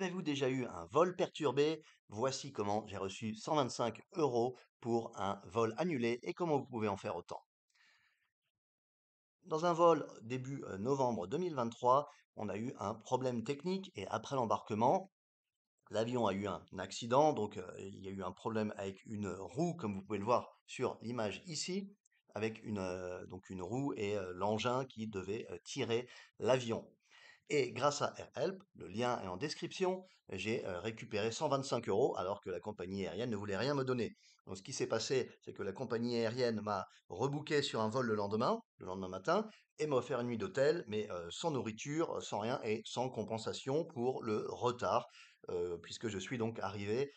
Avez-vous déjà eu un vol perturbé Voici comment j'ai reçu 125 euros pour un vol annulé et comment vous pouvez en faire autant. Dans un vol début euh, novembre 2023, on a eu un problème technique et après l'embarquement, l'avion a eu un accident, donc euh, il y a eu un problème avec une roue, comme vous pouvez le voir sur l'image ici, avec une, euh, donc une roue et l'engin qui devait tirer l'avion. Et grâce à AirHelp, le lien est en description, j'ai euh, récupéré 125 euros alors que la compagnie aérienne ne voulait rien me donner. Donc ce qui s'est passé, c'est que la compagnie aérienne m'a rebooké sur un vol le lendemain, le lendemain matin, et m'a offert une nuit d'hôtel, mais euh, sans nourriture, sans rien et sans compensation pour le retard, euh, puisque je suis donc arrivé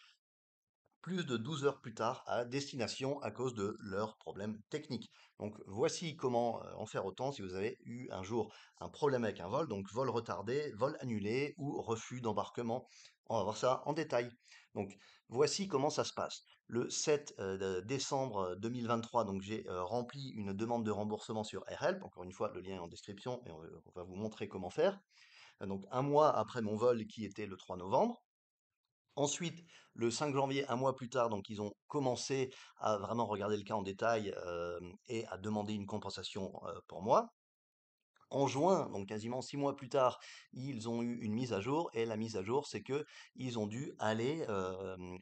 plus de 12 heures plus tard à destination à cause de leurs problèmes techniques. Donc voici comment euh, en faire autant si vous avez eu un jour un problème avec un vol, donc vol retardé, vol annulé ou refus d'embarquement. On va voir ça en détail. Donc voici comment ça se passe. Le 7 euh, décembre 2023, donc j'ai euh, rempli une demande de remboursement sur AirHelp. Encore une fois, le lien est en description et on va vous montrer comment faire. Donc un mois après mon vol qui était le 3 novembre. Ensuite, le 5 janvier, un mois plus tard, donc ils ont commencé à vraiment regarder le cas en détail et à demander une compensation pour moi. En juin, donc quasiment six mois plus tard, ils ont eu une mise à jour et la mise à jour, c'est que ils ont dû aller,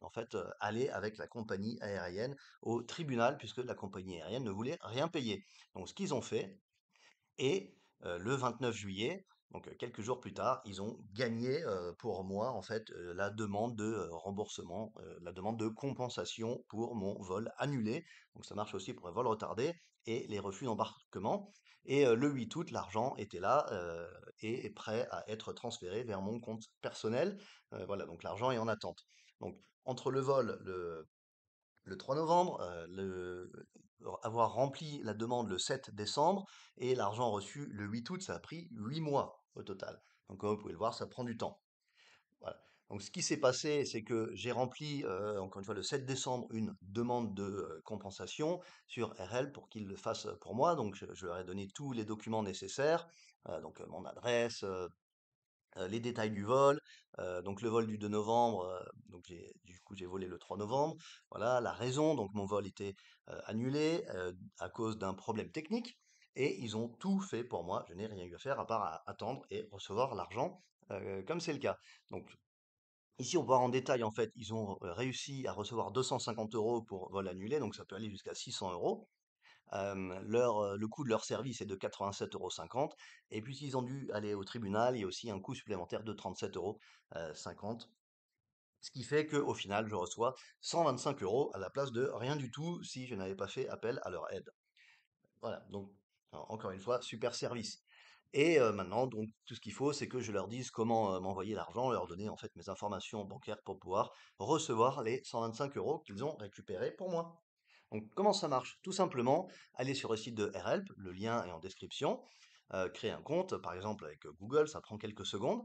en fait, aller avec la compagnie aérienne au tribunal puisque la compagnie aérienne ne voulait rien payer. Donc ce qu'ils ont fait et le 29 juillet, donc quelques jours plus tard, ils ont gagné pour moi en fait la demande de remboursement, la demande de compensation pour mon vol annulé. Donc ça marche aussi pour un vol retardé et les refus d'embarquement. Et le 8 août, l'argent était là et est prêt à être transféré vers mon compte personnel. voilà, donc l'argent est en attente. Donc entre le vol, le, 3 novembre, avoir rempli la demande le 7 décembre et l'argent reçu le 8 août, ça a pris 8 mois au total. Donc comme vous pouvez le voir, ça prend du temps. Donc ce qui s'est passé, c'est que j'ai rempli, euh, encore une fois, le 7 décembre, une demande de euh, compensation sur RL pour qu'ils le fassent pour moi. Donc je, leur ai donné tous les documents nécessaires, euh, donc mon adresse, les détails du vol, donc le vol du 2 novembre, donc du coup j'ai volé le 3 novembre, voilà la raison, donc mon vol était annulé à cause d'un problème technique. Et ils ont tout fait pour moi. Je n'ai rien eu à faire à part attendre et recevoir l'argent, comme c'est le cas. Donc, ici, on va en détail, en fait, ils ont réussi à recevoir 250 euros pour vol annulé, donc ça peut aller jusqu'à 600 euros. le coût de leur service est de 87,50 euros. Et puis, s'ils ont dû aller au tribunal, il y a aussi un coût supplémentaire de 37,50 euros. Ce qui fait qu'au final, je reçois 125 euros à la place de rien du tout si je n'avais pas fait appel à leur aide. Voilà, donc Hein, encore une fois, super service. Et maintenant, donc, tout ce qu'il faut, c'est que je leur dise comment m'envoyer l'argent, leur donner en fait mes informations bancaires pour pouvoir recevoir les 125 euros qu'ils ont récupérés pour moi. Donc, comment ça marche Tout simplement, allez sur le site de RHelp, le lien est en description, Créez créer un compte, par exemple avec Google, ça prend quelques secondes,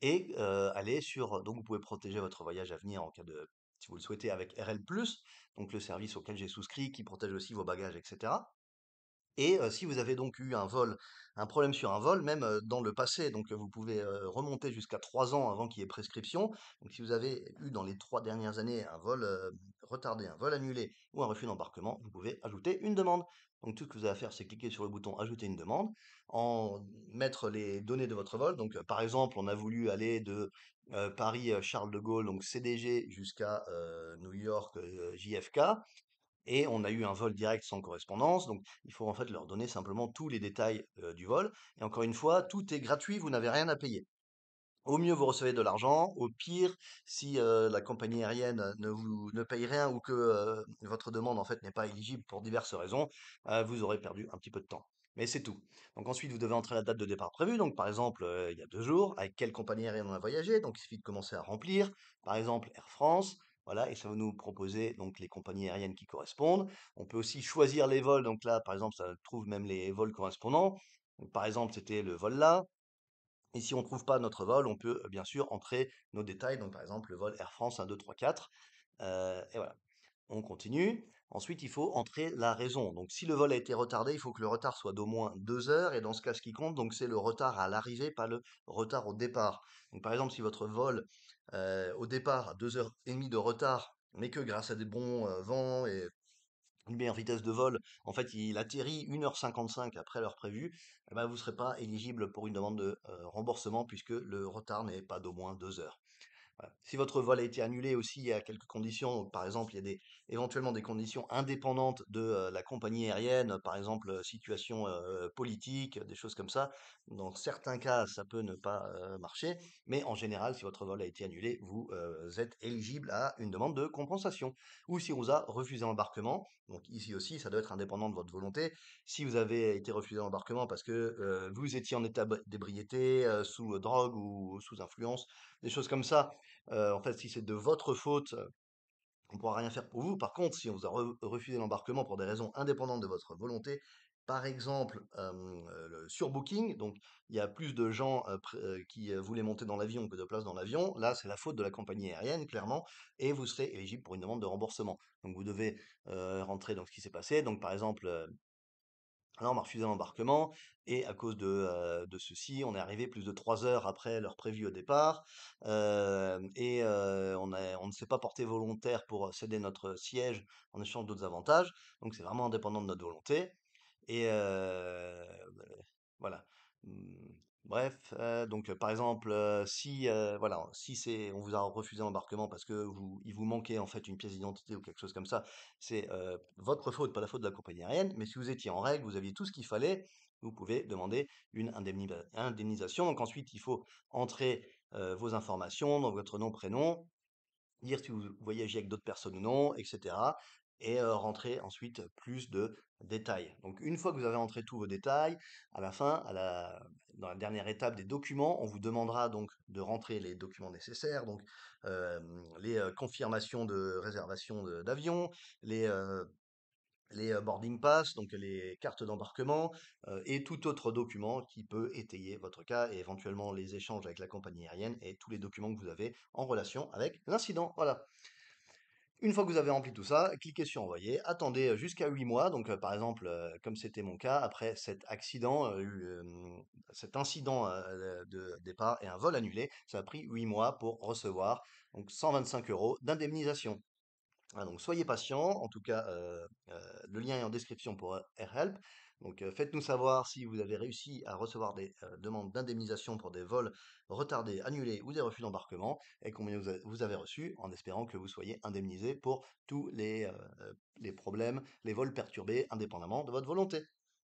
et aller sur. Donc, vous pouvez protéger votre voyage à venir en cas de si vous le souhaitez, avec RL, donc le service auquel j'ai souscrit, qui protège aussi vos bagages, etc. Et si vous avez donc eu un vol, un problème sur un vol, même dans le passé, donc vous pouvez remonter jusqu'à trois ans avant qu'il y ait prescription. Donc si vous avez eu dans les trois dernières années un vol retardé, un vol annulé ou un refus d'embarquement, vous pouvez ajouter une demande. Donc tout ce que vous avez à faire, c'est cliquer sur le bouton Ajouter une demande, en mettre les données de votre vol. Donc par exemple, on a voulu aller de Paris Charles de Gaulle, donc CDG, jusqu'à New York JFK. Et on a eu un vol direct sans correspondance, donc il faut en fait leur donner simplement tous les détails du vol. Et encore une fois, tout est gratuit, vous n'avez rien à payer. Au mieux, vous recevez de l'argent. Au pire, si la compagnie aérienne ne vous ne paye rien ou que votre demande en fait n'est pas éligible pour diverses raisons, vous aurez perdu un petit peu de temps. Mais c'est tout. Donc ensuite, vous devez entrer la date de départ prévue. Donc par exemple, il y a deux jours, avec quelle compagnie aérienne on a voyagé. Donc il suffit de commencer à remplir. Par exemple, Air France. Voilà, et ça va nous proposer donc les compagnies aériennes qui correspondent. On peut aussi choisir les vols. Donc là, par exemple, ça trouve même les vols correspondants. par exemple, c'était le vol là. Et si on ne trouve pas notre vol, on peut bien sûr entrer nos détails. Donc par exemple, le vol Air France 1, 2, 3, 4. et voilà on continue. Ensuite, il faut entrer la raison. Donc, si le vol a été retardé, il faut que le retard soit d'au moins deux heures. Et dans ce cas, ce qui compte, donc, c'est le retard à l'arrivée, pas le retard au départ. Donc, par exemple, si votre vol euh, au départ a deux heures et demie de retard, mais que grâce à des bons euh, vents et une meilleure vitesse de vol, en fait, il atterrit 1h55 après l'heure prévue, eh ben, vous ne serez pas éligible pour une demande de euh, remboursement puisque le retard n'est pas d'au moins deux heures. Si votre vol a été annulé aussi, il y a quelques conditions. Par exemple, il y a éventuellement des conditions indépendantes de la compagnie aérienne, par exemple situation politique, des choses comme ça. Dans certains cas, ça peut ne pas marcher, mais en général, si votre vol a été annulé, vous êtes éligible à une demande de compensation. Ou si on vous a refusé l'embarquement, donc ici aussi, ça doit être indépendant de votre volonté. Si vous avez été refusé l'embarquement parce que vous étiez en état d'ébriété, sous drogue ou sous influence, des choses comme ça, euh, en fait, si c'est de votre faute, euh, on ne pourra rien faire pour vous. Par contre, si on vous a refusé l'embarquement pour des raisons indépendantes de votre volonté, par exemple, sur euh, le surbooking, donc il y a plus de gens qui voulaient monter dans l'avion que de places dans l'avion. Là, c'est la faute de la compagnie aérienne, clairement, et vous serez éligible pour une demande de remboursement. Donc vous devez rentrer dans ce qui s'est passé. Donc par exemple, Là on m'a refusé l'embarquement et à cause de, de, ceci, on est arrivé plus de trois heures après leur prévu au départ et on, on, ne s'est pas porté volontaire pour céder notre siège en échange d'autres avantages. Donc c'est vraiment indépendant de notre volonté. Et voilà. Bref, euh, donc par exemple, euh, si, euh, voilà, si c'est on vous a refusé l'embarquement parce que vous il vous manquait en fait une pièce d'identité ou quelque chose comme ça, c'est, votre faute, pas la faute de la compagnie aérienne, mais si vous étiez en règle, vous aviez tout ce qu'il fallait, vous pouvez demander une indemnisation. Donc ensuite, il faut entrer, vos informations, dans votre nom, prénom, dire si vous voyagez avec d'autres personnes ou non etc. et rentrer ensuite plus de détails. Donc une fois que vous avez entré tous vos détails, à la fin, à la dans la dernière étape des documents, on vous demandera donc de rentrer les documents nécessaires, donc les confirmations de réservation d'avion, les les boarding pass, donc les cartes d'embarquement et tout autre document qui peut étayer votre cas et éventuellement les échanges avec la compagnie aérienne et tous les documents que vous avez en relation avec l'incident. Voilà. Une fois que vous avez rempli tout ça, cliquez sur envoyer, attendez jusqu'à 8 mois. Donc par exemple, comme c'était mon cas, après cet accident, cet incident de départ et un vol annulé, ça a pris 8 mois pour recevoir donc 125 euros d'indemnisation. Ah, donc soyez patient, en tout cas le lien est en description pour AirHelp. Donc faites-nous savoir si vous avez réussi à recevoir des demandes d'indemnisation pour des vols retardés, annulés ou des refus d'embarquement et combien vous, avez reçu en espérant que vous soyez indemnisé pour tous les problèmes, les vols perturbés indépendamment de votre volonté.